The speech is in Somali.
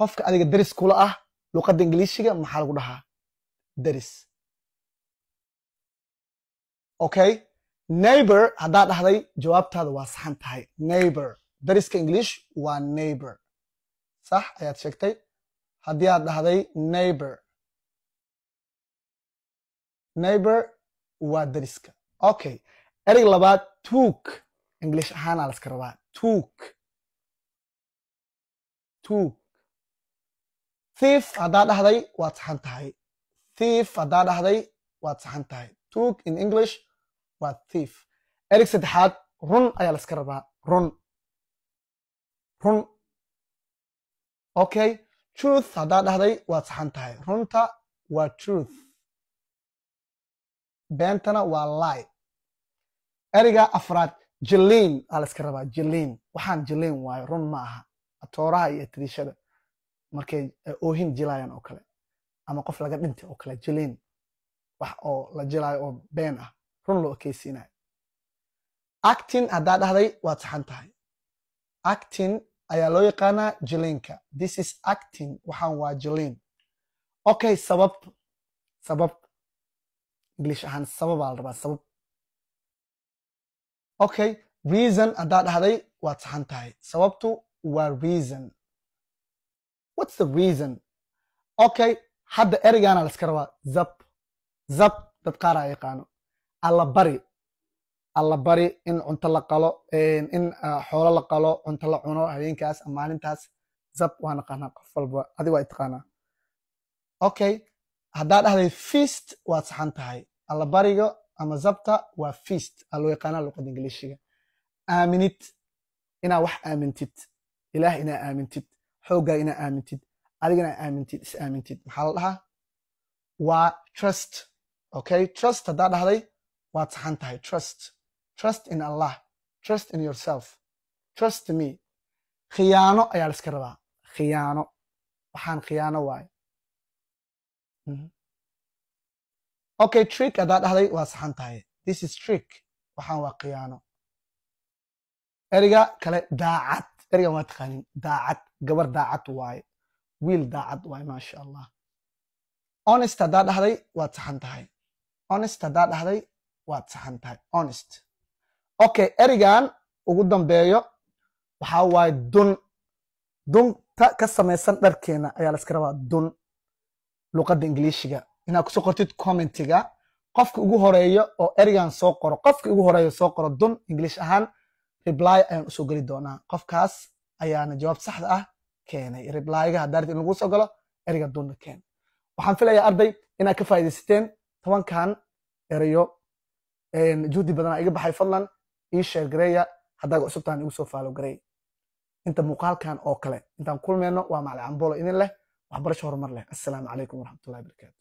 qofka adiga deris kula ah luqadda ingiliishiga maxaa lagu dhahaa deris okay neighbor haddaad dhahday jawaabtaada waa saxan tahay neighbor deriska ingiliish waa neighbor sax ayaad sheegtay haddii aad dhahday neighbor neighbor waa deriska okay erig labaad tuug english ahaanaa laska rabaa tuuk tuug thief haddaa dhahday waad saxan tahay thief haddaa dhahday waad saxan tahay took in english waa thief erig saddexaad run ayaa laska rabaa run run okay truth haddaa dhahday waad saxan tahay runta waa truth beentana waa lie eriga afraad jiliin aa laska rabaa jiliin waxaan jiliin waayo run ma aha atooraha iyo tiriishada markay eh, oohin jilayaan oo kale ama qof laga dhintay oo kale jilayn wax oo la jilayo oo been ah run loo ekeysiinayo actin haddaa dhahday waad saxan tahay actin ayaa loo yaqaanaa jilaynka this is actin waxaan waa jilayn okay sababtu sabab english ahaan sababaa la rabaa sabab okay reason haddaa dhahday waad saxan tahay sababtu waa reason what's the reason okay hadda ereygaana la iska rabaa zab zab dad qaar a yaqaano alla bari alla bari in cunto la qalo in ah, xoolo la qalo cunto la cuno habeenkaas maalintaas zab waa naqaanaa qof walba adi waa itaqaanaa okay haddaa dhahday feast waad saxan tahay alla bariga ama zabta waa feast aa loo yaqaanaa luqada ingiliishiga aaminid inaa wax aamintid ilaah inaa aamintid xooggaa inaa aamintid adigana aamintid is aamintid maxaa la dhahaa waa trust okay trust haddaa dhahday waad saxan tahay trust trust in allah trust in yourself trust me khiyaano ayaa la iska rabaa khiyaano waxaan khiyaano waayo mhm. okay trick haddaa dhahday waa saxan tahay this is trick waxaan waa khiyaano eriga kale daacad ergan waa taqaanin daacad gabar daacad waaye wiil daacad waaye maasha allah honest haddaa dhahday waad saxan tahay honest haddaa dhahday waad saxan tahay honest okay ereygan ugu dambeeyo waxaa waaye dun dunta ka samaysan dharkeena ayaa layska rabaa dun luqadda ingiliishiga inaad kusoo qortid commentiga qofki ugu horeeyo oo ereygan soo qoro qofka ugu horeeyo soo qoro dun ingiliish ahaan reply ayaan usoo geli doonaa qofkaas ayaana jawaab saxda ah keenay replyga haddaa rabtid in lagu soo galo ereyga duuna keen waxaan filayaa arday inaad ka faa'iidaysateen tobankan erayo juhdi badanaa iga baxay fadlan ii sheer gareeya haddaaga cusubtaan igu soo faalo gareey inta muuqaalkan oo kale intaan kulmeyno waa macalin cambolo idin leh waxbarasho horumar leh assalaamu calaykum waraxmatullahi barakaatu